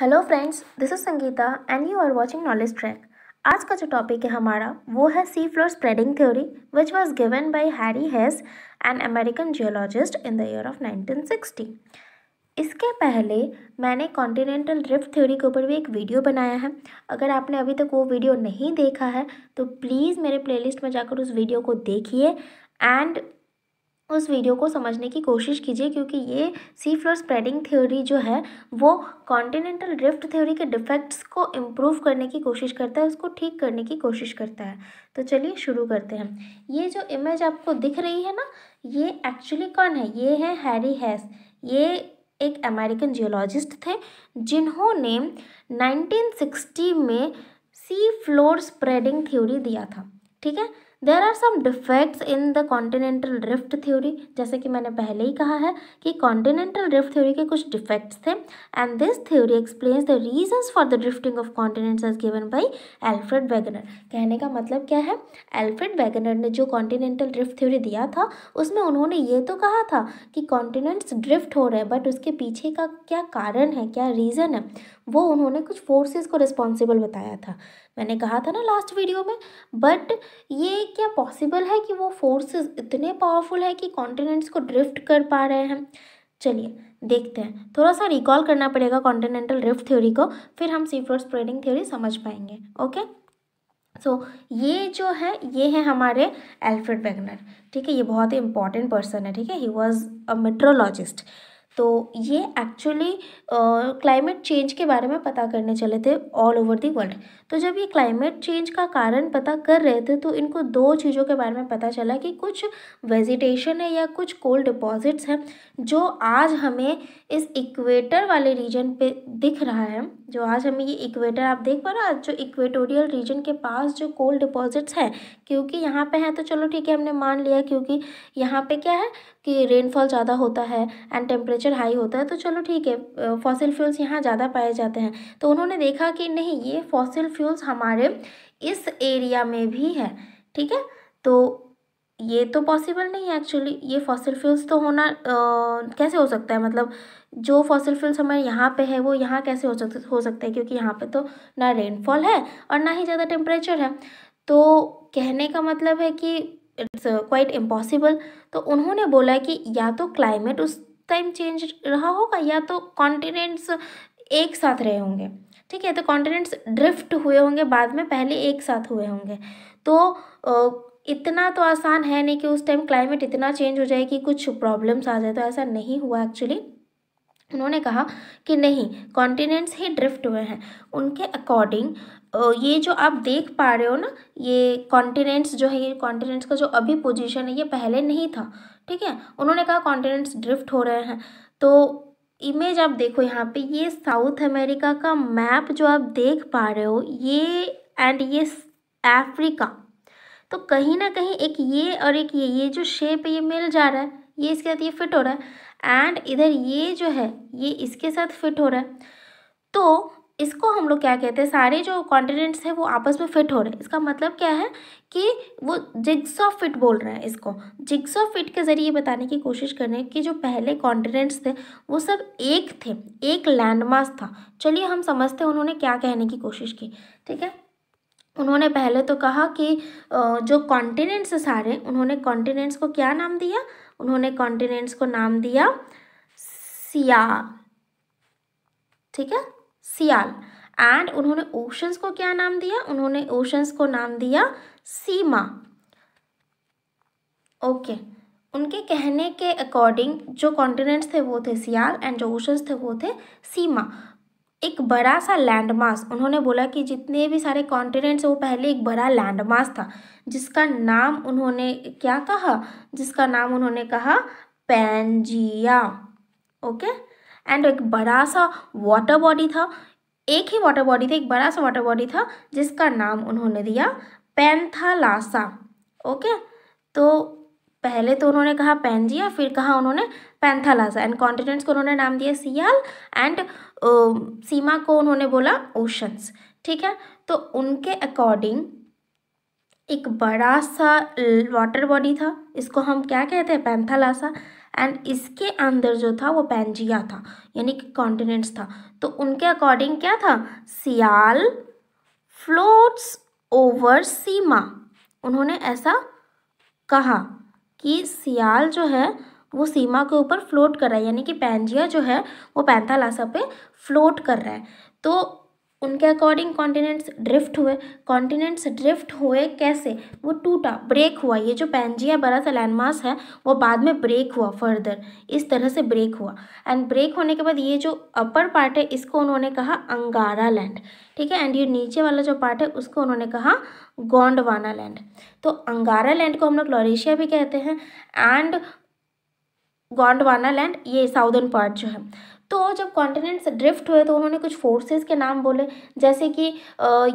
Hello friends this is Sangeeta and you are watching knowledge track आज का जो topic है हमारा वो है sea floor spreading theory which was given by Harry Hess an American geologist in the year of 1960 इसके पहले मैंने कॉन्टिनेंटल ड्रिफ्ट थ्योरी के ऊपर भी एक वीडियो बनाया है अगर आपने अभी तक वो वीडियो नहीं देखा है तो प्लीज़ मेरे प्लेलिस्ट में जाकर उस वीडियो को देखिए एंड उस वीडियो को समझने की कोशिश कीजिए क्योंकि ये सी फ्लोर स्प्रेडिंग थ्योरी जो है वो कॉन्टिनेंटल ड्रिफ्ट थ्योरी के डिफेक्ट्स को इम्प्रूव करने की कोशिश करता है उसको ठीक करने की कोशिश करता है तो चलिए शुरू करते हैं ये जो इमेज आपको दिख रही है ना ये एक्चुअली कौन है ये है हैरी हैस ये एक अमेरिकन जियोलॉजिस्ट थे जिन्होंने नाइनटीन में सी फ्लोर स्प्रेडिंग थ्योरी दिया था ठीक है there are some defects in the continental rift theory जैसे कि मैंने पहले ही कहा है कि कॉन्टिनेंटल रिफ्ट थ्योरी के कुछ डिफेक्ट्स थे and this theory explains the reason for the drifting of continents as given by Alfred Wegener कहने का मतलब क्या है एल्फ्रेड वैगनर ने जो कॉन्टिनेंटल रिफ्ट थ्योरी दिया था उसमें उन्होंने ये तो कहा था कि कॉन्टिनेंट्स ड्रिफ्ट हो रहे हैं बट उसके पीछे का क्या कारण है क्या रीज़न है वो उन्होंने कुछ फोर्सेस को रिस्पॉन्सिबल बताया था मैंने कहा था ना लास्ट वीडियो में बट ये क्या पॉसिबल है कि वो फोर्सेस इतने पावरफुल है कि कॉन्टिनेंट्स को ड्रिफ्ट कर पा रहे हैं चलिए देखते हैं थोड़ा सा रिकॉल करना पड़ेगा कॉन्टिनेंटल रिफ्ट थ्योरी को फिर हम सी फ्लोर स्प्रेडिंग थ्योरी समझ पाएंगे ओके सो so, ये जो है ये है हमारे एल्फ्रेड वेगनर ठीक है ये बहुत ही इंपॉर्टेंट पर्सन है ठीक है ही वॉज अ मेट्रोलॉजिस्ट तो ये एक्चुअली क्लाइमेट चेंज के बारे में पता करने चले थे ऑल ओवर दी वर्ल्ड तो जब ये क्लाइमेट चेंज का कारण पता कर रहे थे तो इनको दो चीज़ों के बारे में पता चला कि कुछ वेजिटेशन है या कुछ कोल्ड डिपॉजिट्स हैं जो आज हमें इस इक्वेटर वाले रीजन पे दिख रहा है जो आज हमें ये इक्वेटर आप देख पा रहे हो जो इक्वेटोरियल रीजन के पास जो कोल्ड डिपॉजिट्स हैं क्योंकि यहाँ पे हैं तो चलो ठीक है हमने मान लिया क्योंकि यहाँ पे क्या है कि रेनफॉल ज़्यादा होता है एंड टेम्परेचर हाई होता है तो चलो ठीक है फॉसिल फ्यूल्स यहाँ ज़्यादा पाए जाते हैं तो उन्होंने देखा कि नहीं ये फॉसिल फ्यूल्स हमारे इस एरिया में भी है ठीक है तो ये तो पॉसिबल नहीं है एक्चुअली ये फॉसिल फ्यूल्स तो होना आ, कैसे हो सकता है मतलब जो फॉसिल फ्यूल्स हमारे यहाँ पे है वो यहाँ कैसे हो सकते हो सकता है क्योंकि यहाँ पे तो ना रेनफॉल है और ना ही ज़्यादा टेम्परेचर है तो कहने का मतलब है कि इट्स क्वाइट इम्पॉसिबल तो उन्होंने बोला कि या तो क्लाइमेट उस टाइम चेंज रहा होगा या तो कॉन्टिनेंट्स एक साथ रहे होंगे ठीक है तो कॉन्टिनेंट्स ड्रिफ्ट हुए होंगे बाद में पहले एक साथ हुए होंगे तो इतना तो आसान है नहीं कि उस टाइम क्लाइमेट इतना चेंज हो जाए कि कुछ प्रॉब्लम्स आ जाए तो ऐसा नहीं हुआ एक्चुअली उन्होंने कहा कि नहीं कॉन्टिनेंट्स ही ड्रिफ्ट हुए हैं उनके अकॉर्डिंग ये जो आप देख पा रहे हो ना ये कॉन्टिनेंट्स जो है ये कॉन्टिनेंट्स का जो अभी पोजीशन है ये पहले नहीं था ठीक है उन्होंने कहा कॉन्टिनेंट्स ड्रिफ्ट हो रहे हैं तो इमेज आप देखो यहाँ पे ये साउथ अमेरिका का मैप जो आप देख पा रहे हो ये एंड ये अफ्रीका तो कहीं ना कहीं एक ये और एक ये ये जो शेप है ये मिल जा रहा है ये इसके साथ ये फिट हो रहा है एंड इधर ये जो है ये इसके साथ फिट हो रहा है तो इसको हम लोग क्या कहते हैं सारे जो कॉन्टिनेंट्स हैं वो आपस में फिट हो रहे हैं इसका मतलब क्या है कि वो जिग्स ऑफ फिट बोल रहे हैं इसको जिग्स ऑफ फिट के ज़रिए बताने की कोशिश कर रहे हैं कि जो पहले कॉन्टिनेंट्स थे वो सब एक थे एक लैंडमास था चलिए हम समझते हैं उन्होंने क्या कहने की कोशिश की ठीक है उन्होंने पहले तो कहा कि जो कॉन्टिनेंट्स सारे उन्होंने कॉन्टिनेंट्स को क्या नाम दिया उन्होंने कॉन्टिनेंट्स को नाम दिया सिया ठीक है सियाल एंड उन्होंने ओशंस को क्या नाम दिया उन्होंने ओशंस को नाम दिया सीमा ओके okay. उनके कहने के अकॉर्डिंग जो कॉन्टिनेंट्स थे वो थे सियाल एंड जो ओशंस थे वो थे सीमा एक बड़ा सा लैंडमास उन्होंने बोला कि जितने भी सारे कॉन्टिनेंट्स वो पहले एक बड़ा लैंडमास था जिसका नाम उन्होंने क्या कहा जिसका नाम उन्होंने कहा पैंजिया ओके okay? एंड एक बड़ा सा वाटर बॉडी था एक ही वाटर बॉडी था एक बड़ा सा वाटर बॉडी था जिसका नाम उन्होंने दिया पैंथालासा ओके तो पहले तो उन्होंने कहा पैनजिया फिर कहा उन्होंने पैंथालासा एंड कॉन्टिनेंट्स को उन्होंने नाम दिया सियाल एंड सीमा को उन्होंने बोला ओशंस ठीक है तो उनके अकॉर्डिंग एक बड़ा सा वाटर बॉडी था इसको हम क्या कहते हैं पैंथालासा एंड इसके अंदर जो था वो पेंजिया था यानी कि कॉन्टिनेंट्स था तो उनके अकॉर्डिंग क्या था सियाल फ्लोट्स ओवर सीमा उन्होंने ऐसा कहा कि सियाल जो है वो सीमा के ऊपर फ्लोट कर रहा है यानी कि पैंजिया जो है वो पैंथालासा पे फ्लोट कर रहा है तो उनके अकॉर्डिंग कॉन्टिनेंट्स ड्रिफ्ट हुए कॉन्टिनेंट्स ड्रिफ्ट हुए कैसे वो टूटा ब्रेक हुआ ये जो पैंजिया बड़ा सा लैंडमास है वो बाद में ब्रेक हुआ फर्दर इस तरह से ब्रेक हुआ एंड ब्रेक होने के बाद ये जो अपर पार्ट है इसको उन्होंने कहा अंगारा लैंड ठीक है एंड ये नीचे वाला जो पार्ट है उसको उन्होंने कहा गोंडवाना लैंड तो अंगारा लैंड को हम लोग लॉरेशिया भी कहते हैं एंड गोंडवाना लैंड ये साउदर्न पार्ट जो है तो जब कॉन्टिनेंट्स ड्रिफ्ट हुए तो उन्होंने कुछ फोर्सेस के नाम बोले जैसे कि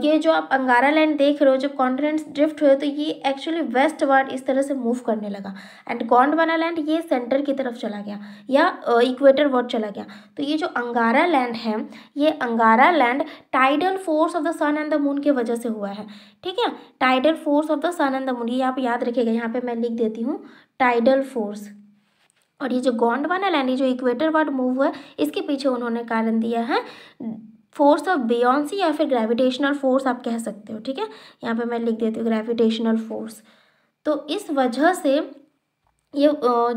ये जो आप अंगारा लैंड देख रहे हो जब कॉन्टिनेंट्स ड्रिफ्ट हुए तो ये एक्चुअली वेस्ट वर्ड इस तरह से मूव करने लगा एंड गोंडवाना लैंड ये सेंटर की तरफ चला गया या इक्वेटर वर्ड चला गया तो ये जो अंगारा लैंड है ये Angara land tidal force of the sun and the moon की वजह से हुआ है ठीक है tidal force of the sun and the moon ये आप याद रखिएगा यहाँ पर मैं लिख देती हूँ टाइडल फोर्स और ये जो गोंडवाना लैंड ये जो इक्वेटर वर्ड मूव हुआ है इसके पीछे उन्होंने कारण दिया है फोर्स ऑफ बियॉन्सी या फिर ग्रेविटेशनल फोर्स आप कह सकते हो ठीक है यहाँ पे मैं लिख देती हूँ ग्रेविटेशनल फोर्स तो इस वजह से ये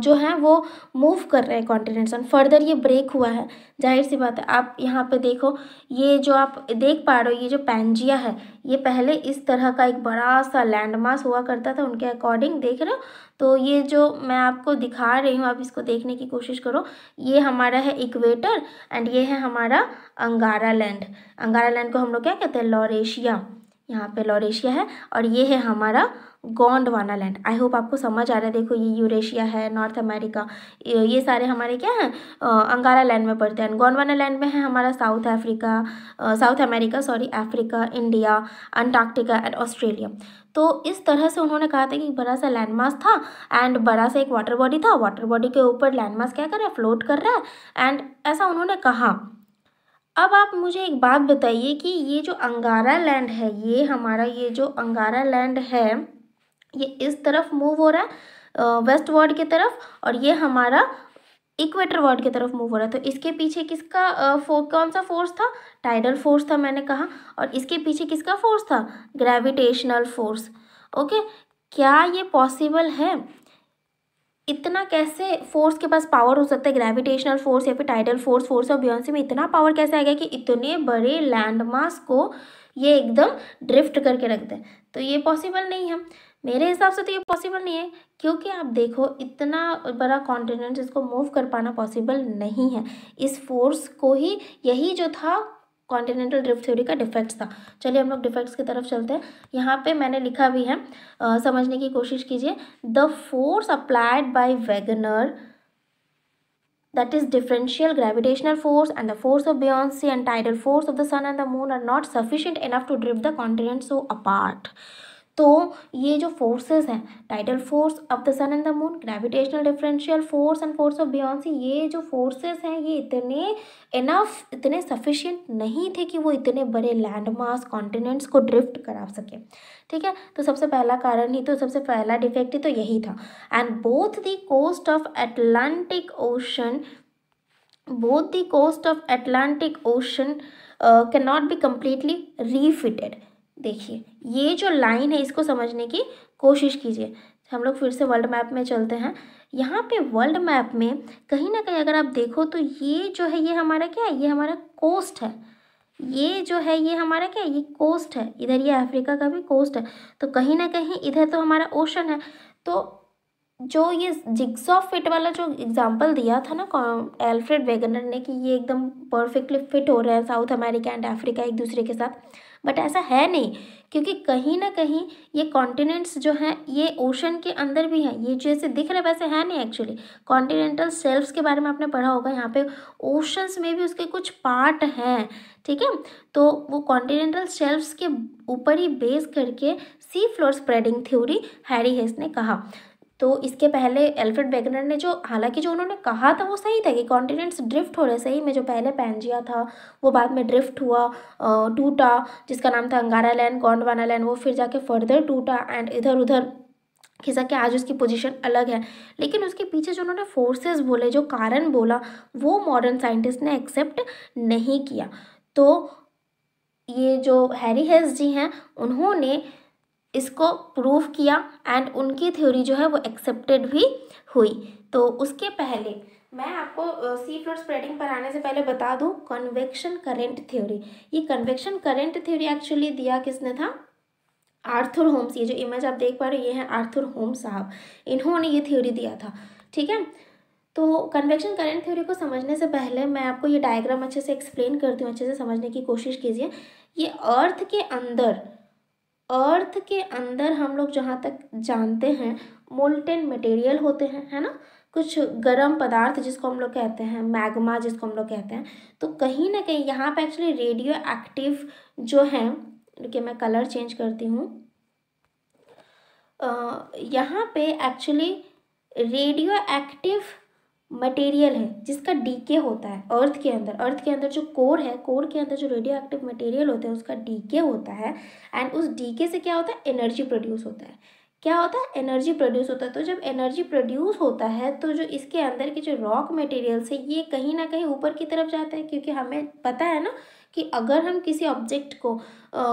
जो है वो मूव कर रहे हैं कॉन्टिनेंट्स एंड फर्दर ये ब्रेक हुआ है जाहिर सी बात है आप यहाँ पे देखो ये जो आप देख पा रहे हो ये जो पैंजिया है ये पहले इस तरह का एक बड़ा सा लैंड मास हुआ करता था उनके अकॉर्डिंग देख रहे हो तो ये जो मैं आपको दिखा रही हूँ आप इसको देखने की कोशिश करो ये हमारा है इक्वेटर एंड ये है हमारा अंगारा लैंड अंगारा लैंड को हम लोग क्या कहते हैं लॉरेशिया यहाँ पे लॉरेशिया है और ये है हमारा गोंडवाना लैंड आई होप आपको समझ आ रहा है देखो ये यूरेशिया है नॉर्थ अमेरिका ये सारे हमारे क्या हैं अंगारा लैंड में पड़ते हैं गोंडवाना लैंड में है हमारा South Africa South America sorry Africa India Antarctica and Australia तो इस तरह से उन्होंने कहा था कि बड़ा सा लैंड मास था एंड बड़ा सा एक वाटर बॉडी था वाटर बॉडी के ऊपर लैंड मास क्या कर रहा है फ्लोट कर रहा है एंड ऐसा उन्होंने कहा अब आप मुझे एक बात बताइए कि ये जो अंगारा लैंड है ये हमारा ये जो अंगारा लैंड है ये इस तरफ मूव हो रहा है वेस्ट वर्ड की तरफ और ये हमारा इक्वेटर वर्ड की तरफ मूव हो रहा है तो इसके पीछे किसका फो कौन सा फोर्स था टाइडल फोर्स था मैंने कहा और इसके पीछे किसका फोर्स था ग्रेविटेशनल फोर्स ओके क्या ये पॉसिबल है इतना कैसे फोर्स के पास पावर हो सकता है ग्रेविटेशनल फोर्स या फिर tidal force force of buoyancy में इतना पावर कैसे आ गया कि इतने बड़े मार्क्स को ये एकदम ड्रिफ्ट करके रख दें तो ये पॉसिबल नहीं है मेरे हिसाब से तो ये पॉसिबल नहीं है क्योंकि आप देखो इतना बड़ा कॉन्टिनेंट इसको मूव कर पाना पॉसिबल नहीं है इस फोर्स को ही यही जो था कॉन्टिनेंटल ड्रिफ्ट थ्योरी का डिफेक्ट्स था चलिए हम लोग डिफेक्ट्स की तरफ चलते हैं यहाँ पे मैंने लिखा भी है आ, समझने की कोशिश कीजिए the force applied by Wegener that is differential gravitational force and the force of buoyancy and tidal force of the sun and the moon are not sufficient enough to drift the continent so apart तो ये जो forces हैं tidal force of the sun and the moon gravitational differential force and force of buoyancy ये जो forces हैं ये इतने enough इतने सफिशियंट नहीं थे कि वो इतने बड़े लैंड कॉन्टिनेंट्स को ड्रिफ्ट करा सके ठीक है तो सबसे पहला कारण ही तो सबसे पहला डिफेक्ट ही तो यही था and both the coast of Atlantic Ocean both the coast of Atlantic Ocean can not be completely refitted देखिए ये जो लाइन है इसको समझने की कोशिश कीजिए हम लोग फिर से वर्ल्ड मैप में चलते हैं यहाँ पे वर्ल्ड मैप में कहीं ना कहीं अगर आप देखो तो ये जो है ये हमारा क्या है ये हमारा कोस्ट है ये जो है ये हमारा क्या है ये कोस्ट है इधर ये अफ्रीका का भी कोस्ट है तो कहीं ना कहीं इधर तो हमारा ओशन है तो जो ये ऑफ फिट वाला जो एग्जाम्पल दिया था ना एल्फ्रेड वेगनर ने कि ये एकदम परफेक्टली फिट हो रहे हैं साउथ अमेरिका एंड अफ्रीका एक दूसरे के साथ बट ऐसा है नहीं क्योंकि कहीं ना कहीं ये कॉन्टिनेंट्स जो हैं ये ओशन के अंदर भी हैं ये जैसे दिख रहे वैसे है नहीं एक्चुअली कॉन्टिनेंटल सेल्फ्स के बारे में आपने पढ़ा होगा यहाँ पे ओशंस में भी उसके कुछ पार्ट हैं ठीक है तो वो कॉन्टिनेंटल सेल्फ्स के ऊपर ही बेस करके sea floor spreading theory Harry Hess ने कहा तो इसके पहले एल्फ्रेड बेगनर ने जो हालांकि जो उन्होंने कहा था वो सही था कि कॉन्टिनेंट्स ड्रिफ्ट हो रहे सही में जो पहले पैंजिया था वो बाद में ड्रिफ्ट हुआ टूटा जिसका नाम था अंगारा लैंड गोंडवाना लैंड वो फिर जाके फर्दर टूटा एंड इधर उधर खिसक के आज उसकी पोजीशन अलग है लेकिन उसके पीछे जो उन्होंने फोर्सेस बोले जो कारण बोला वो मॉडर्न साइंटिस्ट ने एक्सेप्ट नहीं किया तो ये जो हैरी हेस जी हैं उन्होंने इसको प्रूव किया एंड उनकी थ्योरी जो है वो एक्सेप्टेड भी हुई तो उसके पहले मैं आपको सी फ्लोर स्प्रेडिंग पर आने से पहले बता दूं कन्वेक्शन करेंट थ्योरी ये कन्वेक्शन करेंट थ्योरी एक्चुअली दिया किसने था आर्थुर होम्स ये जो इमेज आप देख पा रहे हो ये हैं आर्थुर होम्स साहब इन्होंने ये थ्योरी दिया था ठीक है तो कन्वेक्शन करेंट थ्योरी को समझने से पहले मैं आपको ये डायग्राम अच्छे से एक्सप्लेन करती हूँ अच्छे से समझने की कोशिश कीजिए ये अर्थ के अंदर अर्थ के अंदर हम लोग जहाँ तक जानते हैं मोल्टेन मटेरियल होते हैं है ना कुछ गर्म पदार्थ जिसको हम लोग कहते हैं मैग्मा जिसको हम लोग कहते हैं तो कहीं ना कहीं यहाँ पर एक्चुअली रेडियो एक्टिव जो है देखिए मैं कलर चेंज करती हूँ यहाँ पे एक्चुअली रेडियो एक्टिव मटेरियल है जिसका डीके होता है अर्थ के अंदर अर्थ के अंदर जो कोर है कोर के अंदर जो रेडियो एक्टिव मटेरियल होता है उसका डीके होता है एंड उस डीके से क्या होता है एनर्जी प्रोड्यूस होता है क्या होता है एनर्जी प्रोड्यूस होता है तो जब एनर्जी प्रोड्यूस होता है तो जो इसके अंदर के जो रॉक मटेरियल्स है ये कहीं ना कहीं ऊपर की तरफ जाता है क्योंकि हमें पता है ना कि अगर हम किसी ऑब्जेक्ट को आ,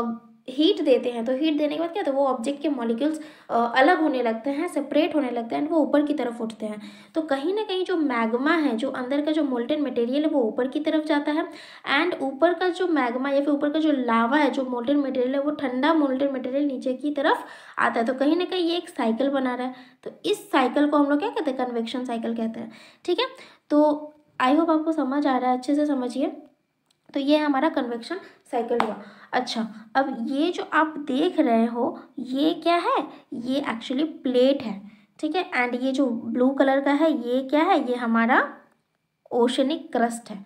हीट देते हैं तो हीट देने के बाद क्या होता है वो ऑब्जेक्ट के मॉलिक्यूल्स अलग होने लगते हैं सेपरेट होने लगते हैं एंड वो ऊपर की तरफ उठते हैं तो कहीं ना कहीं जो मैग्मा है जो अंदर का जो मोल्टेन मटेरियल है वो ऊपर की तरफ जाता है एंड ऊपर का जो मैग्मा या फिर ऊपर का जो लावा है जो मोल्टेन मटेरियल है वो ठंडा मोल्टेन मटेरियल नीचे की तरफ आता है तो कहीं ना कहीं ये एक साइकिल बना रहा है तो इस साइकिल को हम लोग क्या कहते हैं कन्वेक्शन साइकिल कहते हैं ठीक है तो आई होप आपको समझ आ रहा है अच्छे से समझिए तो ये हमारा कन्वेक्शन साइकिल हुआ अच्छा अब ये जो आप देख रहे हो ये क्या है ये एक्चुअली प्लेट है ठीक है एंड ये जो ब्लू कलर का है ये क्या है ये हमारा ओशनिक क्रस्ट है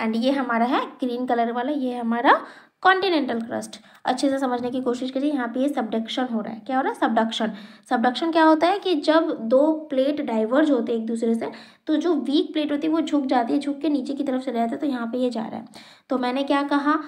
एंड ये हमारा है ग्रीन कलर वाला ये हमारा कॉन्टिनेंटल क्रस्ट अच्छे से समझने की कोशिश करिए यहाँ पे ये सबडक्शन हो रहा है क्या हो रहा है सबडक्शन सबडक्शन क्या होता है कि जब दो प्लेट डाइवर्ज होते हैं एक दूसरे से तो जो वीक प्लेट होती है वो झुक जाती है झुक के नीचे की तरफ से रहता है तो यहाँ पे ये जा रहा है तो मैंने क्या कहा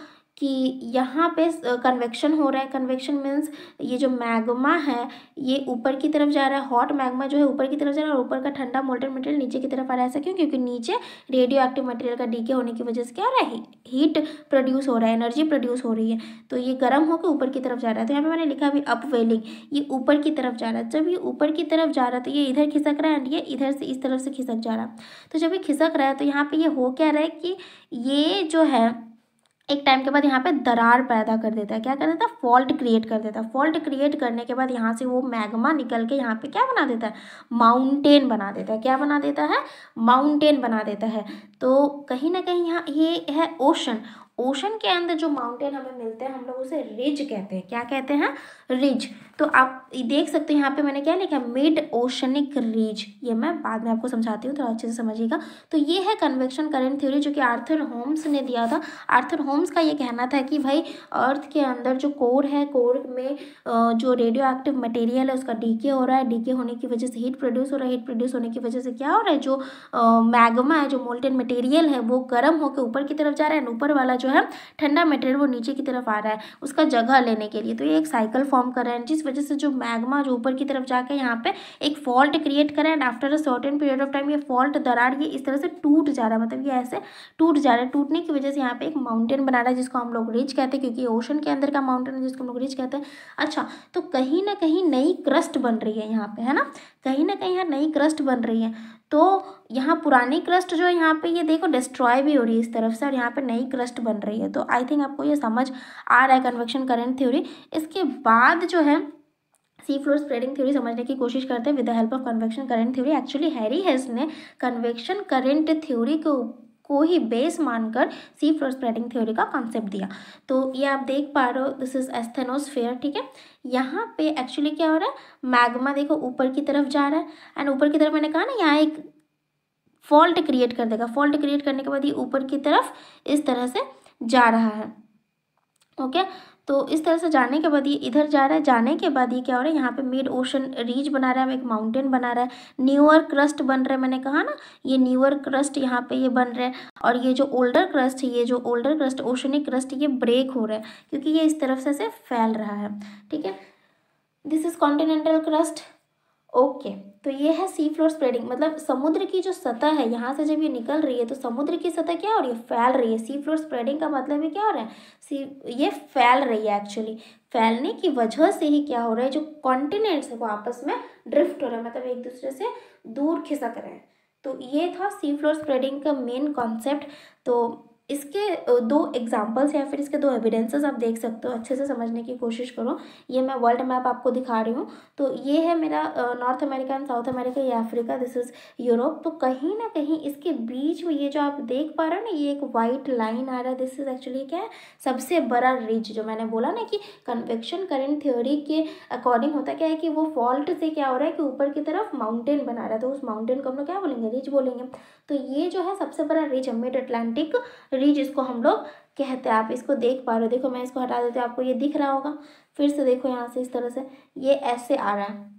कि यहाँ पे कन्वेक्शन हो रहा है कन्वेक्शन मीन्स ये जो मैग्मा है ये ऊपर की तरफ जा रहा है हॉट मैग्मा जो है ऊपर की तरफ जा रहा है और ऊपर का ठंडा मोल्टन मटेरियल नीचे की तरफ आ रहा है ऐसा क्यों क्योंकि नीचे रेडियो एक्टिव मटेरियल का डीके होने की वजह से क्या हो रहा है हीट प्रोड्यूस हो रहा है एनर्जी प्रोड्यूस हो रही है तो ये गर्म होकर ऊपर की तरफ जा रहा है तो यहाँ पर मैंने लिखा अभी अपवेलिंग ये ऊपर की तरफ जा रहा है जब ये ऊपर की तरफ जा रहा है तो ये इधर खिसक रहा है एंड ये इधर से इस तरफ से खिसक जा रहा है तो जब ये खिसक रहा है तो यहाँ पर ये हो क्या रहा है कि ये जो है एक टाइम के बाद यहाँ पे दरार पैदा कर देता है क्या कर देता है फॉल्ट क्रिएट कर देता है फॉल्ट क्रिएट करने के बाद यहाँ से वो मैग्मा निकल के यहाँ पे क्या बना देता है माउंटेन बना देता है क्या बना देता है माउंटेन बना देता है तो कहीं ना कहीं यहाँ ये है ओशन ओशन के अंदर जो माउंटेन हमें मिलते हैं हम लोग उसे रिज कहते हैं क्या कहते हैं रिज तो आप देख सकते हो यहाँ पे मैंने क्या लिखा मिड ओशनिक रीज ये मैं बाद में आपको समझाती हूँ थोड़ा तो अच्छे से समझिएगा तो ये है कन्वेक्शन करंट थ्योरी जो कि आर्थर होम्स ने दिया था आर्थर होम्स का ये कहना था कि भाई अर्थ के अंदर जो कोर है कोर में जो रेडियो एक्टिव मटेरियल है उसका डीके हो रहा है डीके होने की वजह से हीट प्रोड्यूस हो रहा है हीट प्रोड्यूस होने की वजह से क्या हो रहा है जो मैगमा है जो मोल्टेन मटेरियल है वो गर्म होकर ऊपर की तरफ जा रहा है ऊपर वाला जो है ठंडा मटेरियल वो नीचे की तरफ आ रहा है उसका जगह लेने के लिए तो ये एक साइकिल फॉर्म कर रहे हैं जिस वजह से जो मैग्मा जो ऊपर की तरफ जाकर यहाँ पे एक फॉल्ट क्रिएट करें and after a certain period of time ये फॉल्ट दरार ये इस तरह से टूट जा रहा है मतलब ये ऐसे टूट जा रहा है टूटने की वजह से यहाँ पे एक माउंटेन बना रहा है जिसको हम लोग रिच कहते हैं क्योंकि ओशन के अंदर का माउंटेन है जिसको हम लोग रिच कहते हैं अच्छा तो कहीं ना कहीं नई क्रस्ट बन रही है यहाँ पे है ना कहीं ना कहीं यहाँ नई क्रस्ट बन रही है तो यहाँ पुरानी क्रस्ट जो है यहाँ पे ये देखो डिस्ट्रॉय भी हो रही है इस तरफ से और यहाँ पे नई क्रस्ट बन रही है तो आई थिंक आपको ये समझ आ रहा है कन्वेक्शन करेंट थ्योरी इसके बाद जो है सी फ्लोर स्प्रेडिंग थ्योरी समझने की कोशिश करते हैं with the help of convection current theory actually Harry Hess ने कन्वेक्शन करेंट थ्योरी को को ही बेस मानकर सी फ्लोर स्प्रेडिंग थ्योरी का कॉन्सेप्ट दिया तो ये आप देख पा रहे हो दिस इज एस्थेनोस्फेयर ठीक है यहाँ पे एक्चुअली क्या हो रहा है मैग्मा देखो ऊपर की तरफ जा रहा है एंड ऊपर की तरफ मैंने कहा ना यहाँ एक फॉल्ट क्रिएट कर देगा फॉल्ट क्रिएट करने के बाद ये ऊपर की तरफ इस तरह से जा रहा है ओके okay? तो इस तरह से जाने के बाद ये इधर जा रहा है जाने के बाद ये क्या हो रहा है यहाँ पे मिड ओशन रीज बना रहा है एक माउंटेन बना रहा है न्यूअर क्रस्ट बन रहा है मैंने कहा ना ये न्यूअर क्रस्ट यहाँ पे ये बन रहा है और ये जो ओल्डर क्रस्ट है ये जो ओल्डर क्रस्ट ओशनिक क्रस्ट ये ब्रेक हो रहा है क्योंकि ये इस तरफ से, से फैल रहा है ठीक है this is continental crust okay तो ये है सी फ्लोर स्प्रेडिंग मतलब समुद्र की जो सतह है यहाँ से जब ये निकल रही है तो समुद्र की सतह क्या हो रही है फैल रही है सी फ्लोर स्प्रेडिंग का मतलब ये क्या हो रहा है सी ये फैल रही है एक्चुअली फैलने की वजह से ही क्या हो रहा है जो कॉन्टिनेंट्स है वो आपस में ड्रिफ्ट हो रहा है मतलब एक दूसरे से दूर खिसक रहे हैं तो ये था सी फ्लोर स्प्रेडिंग का मेन कॉन्सेप्ट तो इसके दो एग्जाम्पल्स या फिर इसके दो एविडेंसेस आप देख सकते हो अच्छे से समझने की कोशिश करो ये मैं वर्ल्ड मैप आपको दिखा रही हूँ तो ये है मेरा North America and South America या अफ्रीका दिस इज़ यूरोप तो कहीं ना कहीं इसके बीच में ये जो आप देख पा रहे हो ना ये एक वाइट लाइन आ रहा है दिस इज़ एक्चुअली क्या है सबसे बड़ा रिज जो मैंने बोला ना कि कन्वेक्शन करेंट थ्योरी के अकॉर्डिंग होता क्या है कि वो फॉल्ट से क्या हो रहा है कि ऊपर की तरफ माउंटेन बना रहा है तो उस माउंटेन को हम लोग क्या बोलेंगे रिज बोलेंगे तो ये जो है सबसे बड़ा रिज है मिड अटलांटिक रिज इसको हम लोग कहते हैं आप इसको देख पा रहे हो देखो मैं इसको हटा देती हूँ आपको ये दिख रहा होगा फिर से देखो यहाँ से इस तरह से ये ऐसे आ रहा है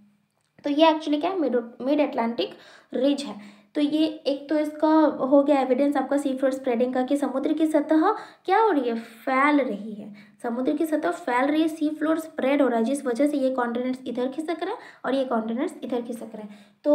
तो ये एक्चुअली क्या है मिड मिड अटलांटिक रिज है तो ये एक तो इसका हो गया एविडेंस आपका सी फ्लोर स्प्रेडिंग का कि समुद्र की सतह क्या हो रही है फैल रही है समुद्र की सतह फैल रही है सी फ्लोर स्प्रेड हो रहा है जिस वजह से ये कॉन्टिनेंट्स इधर खिसक रहे हैं और ये कॉन्टिनेंट्स इधर खिसक रहे हैं तो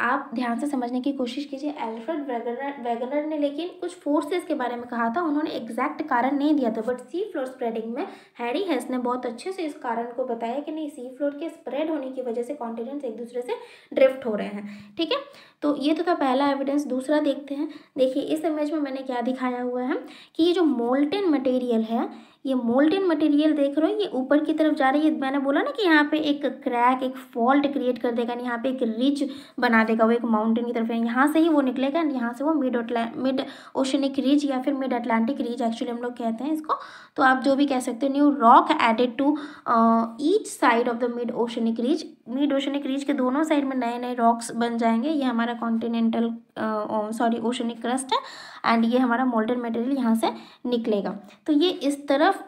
आप ध्यान से समझने की कोशिश कीजिए एल्फ्रेड वैगनर वैगनर ने लेकिन कुछ फोर्सेस के बारे में कहा था उन्होंने एग्जैक्ट कारण नहीं दिया था बट सी फ्लोर स्प्रेडिंग में हैरी हेस ने बहुत अच्छे से इस कारण को बताया कि नहीं सी फ्लोर के स्प्रेड होने की वजह से कॉन्टिनेंट्स एक दूसरे से ड्रिफ्ट हो रहे हैं ठीक है तो ये तो था पहला एविडेंस दूसरा देखते हैं देखिए इस इमेज में मैंने क्या दिखाया हुआ है कि ये जो मोल्टेन मटेरियल है ये मोल्टेन मटेरियल देख रहे हो ये ऊपर की तरफ जा रही है मैंने बोला ना कि यहाँ पे एक क्रैक एक फॉल्ट क्रिएट कर देगा यहाँ पे एक रिज बना देगा वो एक माउंटेन की तरफ यहाँ से ही वो निकलेगा एंड यहाँ से वो मिड मिड ओशनिक रिज या फिर मिड अटलांटिक रिज एक्चुअली हम लोग कहते हैं इसको तो आप जो भी कह सकते हो new rock added to each side of the mid oceanic ridge mid oceanic ridge के दोनों साइड में नए नए रॉक्स बन जाएंगे ये हमारा कॉन्टिनेंटल सॉरी ओशनिक क्रस्ट है एंड ये हमारा मोल्टन मटेरियल यहाँ से निकलेगा तो ये इस तरफ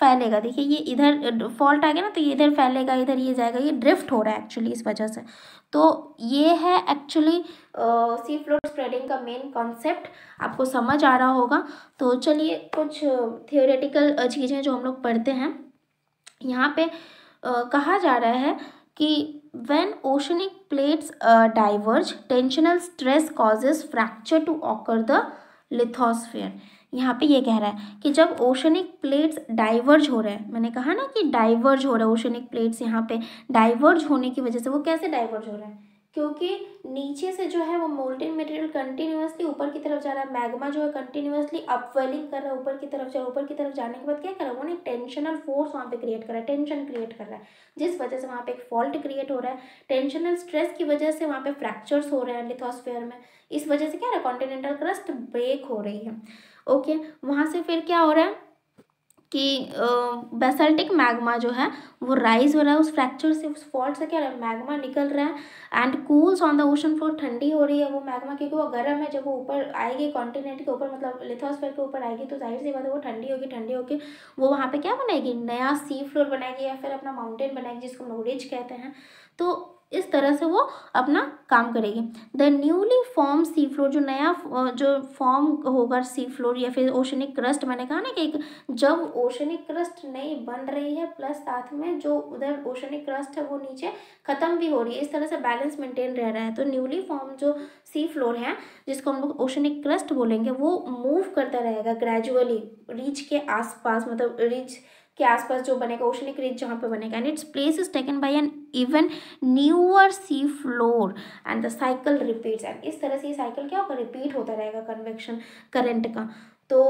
फैलेगा देखिए ये इधर फॉल्ट आ गया ना तो ये इधर फैलेगा इधर ये जाएगा ये ड्रिफ्ट हो रहा है एक्चुअली इस वजह से तो ये है एक्चुअली सी फ्लोर स्प्रेडिंग का मेन कॉन्सेप्ट आपको समझ आ रहा होगा तो चलिए कुछ थियोरेटिकल चीज़ें जो हम लोग पढ़ते हैं यहाँ पे uh, कहा जा रहा है कि when oceanic plates diverge tensional stress causes fracture to occur the the यहाँ पे ये कह रहा है कि जब ओशनिक प्लेट्स डाइवर्ज हो रहे हैं मैंने कहा ना कि डाइवर्ज हो रहा है ओशनिक प्लेट्स यहाँ पे डाइवर्ज होने की वजह से वो कैसे डाइवर्ज हो रहा है क्योंकि नीचे से जो है वो मोल्टेन मटेरियल कंटिन्यूसली ऊपर की तरफ जा रहा है मैग्मा जो है कंटिन्यूसली अपवेलिंग कर रहा है ऊपर की तरफ जा ऊपर की तरफ जाने के बाद क्या कर रहा है वो एक टेंशनल फोर्स वहाँ पे क्रिएट कर रहा है टेंशन क्रिएट कर रहा है जिस वजह से वहाँ पे एक फॉल्ट क्रिएट हो रहा है टेंशनल स्ट्रेस की वजह से वहाँ पे फ्रैक्चर्स हो रहे हैं लिथोस्फेयर में इस वजह से क्या रहा है कॉन्टिनेंटल क्रस्ट ब्रेक हो रही है ओके वहाँ से फिर क्या हो रहा है कि बेसल्टिक मैग्मा जो है वो राइज हो रहा है उस फ्रैक्चर से उस फॉल्ट से क्या है मैग्मा निकल रहा है and cools on the ocean floor ठंडी हो रही है वो मैग्मा क्योंकि वो गर्म है जब वो ऊपर आएगी कॉन्टिनेंट के ऊपर मतलब लिथोस्फेयर के ऊपर आएगी तो जाहिर सी बात है वो ठंडी होगी ठंडी होगी वो वहाँ पर क्या बनाएगी नया सी फ्लोर बनाएगी या फिर अपना माउंटेन बनाएगी जिसको हम रिज कहते हैं तो इस तरह से वो अपना काम करेगी the newly form sea floor जो नया जो फॉर्म होगा सी फ्लोर या फिर ओशनिक क्रस्ट मैंने कहा ना कि जब ओशनिक क्रस्ट नई बन रही है प्लस साथ में जो उधर ओशनिक क्रस्ट है वो नीचे ख़त्म भी हो रही है इस तरह से बैलेंस मेंटेन रह रहा है तो न्यूली फॉर्म जो सी फ्लोर है जिसको हम लोग ओशनिक क्रस्ट बोलेंगे वो मूव करता रहेगा ग्रेजुअली रिच के आसपास मतलब रिच के आसपास जो बनेगा ओशनिक रिज जहाँ पे बनेगा and its place is taken by an even newer sea floor and the cycle repeats and इस तरह से ये साइकिल क्या होगा रिपीट होता रहेगा कन्वेक्शन करंट का तो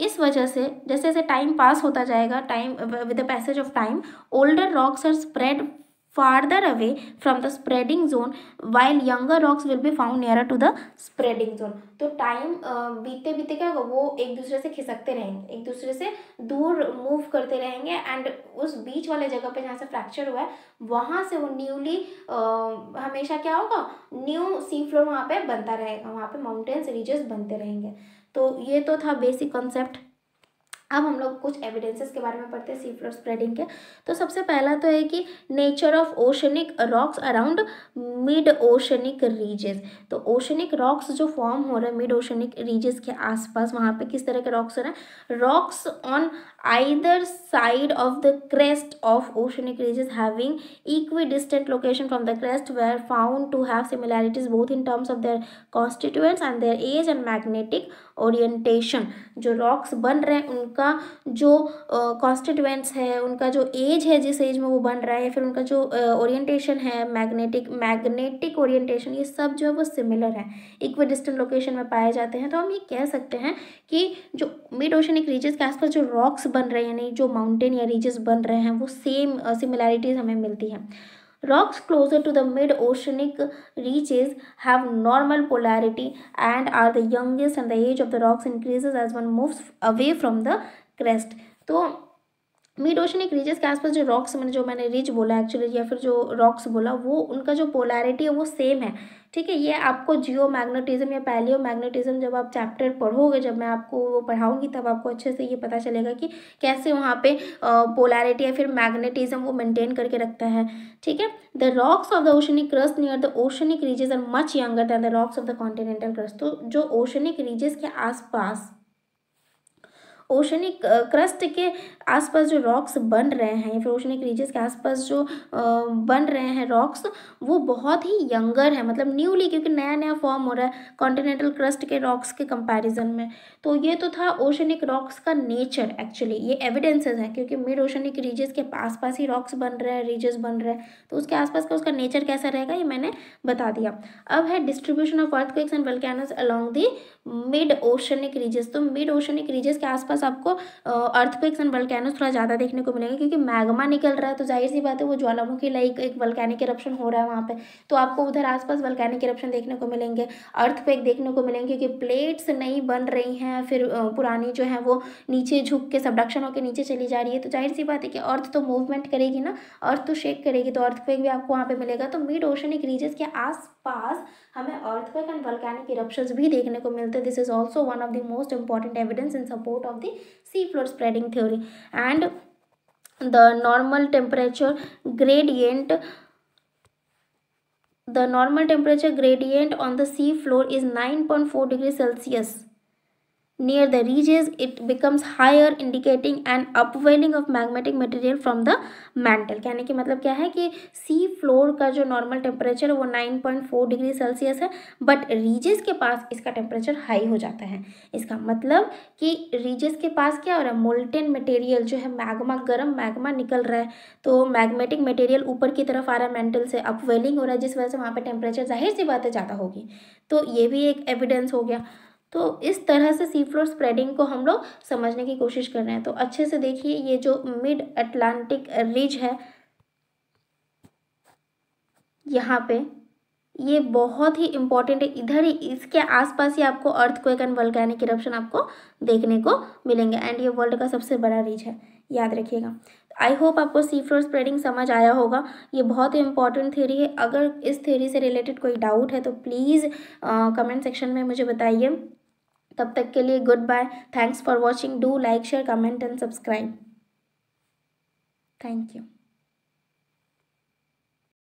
इस वजह से जैसे जैसे टाइम पास होता जाएगा time with the passage of time older rocks are spread farther away from the spreading zone while younger rocks will be found nearer to the spreading zone तो टाइम बीते बीते क्या होगा वो एक दूसरे से खिसकते रहेंगे एक दूसरे से दूर मूव करते रहेंगे एंड उस बीच वाले जगह पे जहाँ से फ्रैक्चर हुआ है वहाँ से वो न्यूली हमेशा क्या होगा न्यू सी फ्लोर वहाँ पर बनता रहेगा वहाँ पर माउंटेन्स रीजेस बनते रहेंगे तो ये तो था बेसिक कॉन्सेप्ट अब हम लोग कुछ एविडेंसेस के बारे में पढ़ते हैं सी फ्लोर स्प्रेडिंग के तो सबसे पहला तो है कि nature of oceanic rocks around mid oceanic ridges तो ओशनिक रॉक्स जो फॉर्म हो रहे हैं मिड ओशनिक रीजेस के आसपास वहाँ पे किस तरह के रॉक्स हो रहे हैं rocks on either side of the crest of oceanic ridges having equidistant location from the crest we found to have similarities both in terms of their constituents and their age and magnetic orientation जो rocks बन रहे हैं उनका जो कॉन्स्टिटेंस है उनका जो as है जिस एज में वो बन रहा है फिर उनका जो ओरिएंटेशन है मैग्नेटिक मैग्नेटिक ओरिएंटेशन ये सब जो है वो सिमिलर है इक्वी डिस्टेंट लोकेशन में पाए जाते हैं तो हम ये कह सकते हैं कि जो मिड ओशनिक रीजेस के आसपास जो रॉक्स बन रहे हैं यानी जो माउंटेन या रीजेस बन रहे हैं वो सेम सिमिलैरिटीज़ हमें मिलती हैं Rocks closer to the mid-oceanic reaches have normal polarity and are the youngest and the age of the rocks increases as one moves away from the crest. So mid oceanic ridges के आसपास जो rocks मैंने जो मैंने ridge बोला actually या फिर जो रॉक्स बोला वो उनका जो पोलैरिटी है वो सेम है ठीक है ये आपको जियो मैग्नेटिज्म या पैलियो मैग्नेटिज्म जब आप चैप्टर पढ़ोगे जब मैं आपको वो पढ़ाऊंगी तब आपको अच्छे से ये पता चलेगा कि कैसे वहाँ पे पोलैरिटी या फिर मैग्नेटिज्म वो मेंटेन करके रखता है ठीक है the rocks of the oceanic crust near the oceanic ridges are much younger than the rocks of the continental crust तो जो ओशनिक रीजेस के आसपास ओशनिक क्रस्ट के आसपास जो रॉक्स बन रहे हैं या फिर ओशनिक रीजेस के आसपास जो बन रहे हैं रॉक्स वो बहुत ही यंगर है मतलब न्यूली क्योंकि नया नया फॉर्म हो रहा है कॉन्टिनेंटल क्रस्ट के रॉक्स के कंपैरिजन में तो ये तो था ओशनिक रॉक्स का नेचर एक्चुअली ये एविडेंसेस हैं क्योंकि मिड ओशनिक रीजेस के आसपास ही रॉक्स बन रहे हैं रीजेस बन रहे हैं तो उसके आसपास का उसका नेचर कैसा रहेगा ये मैंने बता दिया अब है distribution of earth and volcanoes along the mid oceanic ridges तो मिड ओशनिक रीजेस के आसपास पास आपको अर्थक्वेक्स एंड वल्कैनो थोड़ा ज़्यादा देखने को मिलेगा क्योंकि मैगमा निकल रहा है तो जाहिर सी बात है वो ज्वालामुखी लाइक एक वल्कैनिक इरप्शन हो रहा है वहाँ पर तो आपको उधर आसपास वल्कैनिक इरप्शन देखने को मिलेंगे अर्थक्वेक देखने को मिलेंगे क्योंकि प्लेट्स नई बन रही हैं फिर पुरानी जो है वो नीचे झुक के सबडक्शन होकर नीचे चली जा रही है तो जाहिर सी बात है कि अर्थ तो मूवमेंट करेगी ना अर्थ तो शेक करेगी तो अर्थक्वेक भी आपको वहाँ पर मिलेगा तो मिड ओशनिक रीजन के आसपास हमें अर्थवेक एंड वल्कैनिक इरप्शन भी देखने को मिलते हैं this is also one of the most important evidence in support of the sea floor spreading theory and the normal temperature gradient the normal temperature gradient on the sea floor is nine point four degree Celsius near the ridges it becomes higher indicating an upwelling of magmatic material from the mantle कहने ki matlab kya hai ki sea floor ka jo normal temperature wo 9.4 degree celsius hai but ridges ke paas iska temperature high ho jata hai iska matlab ki ridges ke paas kya हो रहा है molten material jo hai magma garam magma nikal raha hai to magmatic material upar ki taraf aa raha mantle se upwelling ho raha hai jis wajah se wahan pe temperature zahir si baat hai ज़्यादा hogi to ye bhi ek evidence ho gaya तो इस तरह से सी floor spreading को हम लोग समझने की कोशिश कर रहे हैं तो अच्छे से देखिए ये जो मिड अटलांटिक रिज है यहाँ पे ये बहुत ही इम्पोर्टेंट है इधर ही इसके आसपास ही आपको earthquake and volcanic eruption आपको देखने को मिलेंगे एंड ये वर्ल्ड का सबसे बड़ा रिज है याद रखिएगा आई होप आपको सी फ्लोर स्प्रेडिंग समझ आया होगा ये बहुत ही इंपॉर्टेंट थ्योरी है अगर इस थ्योरी से रिलेटेड कोई डाउट है तो प्लीज़ कमेंट सेक्शन में मुझे बताइए तब तक के लिए goodbye thanks for watching do like share comment and subscribe thank you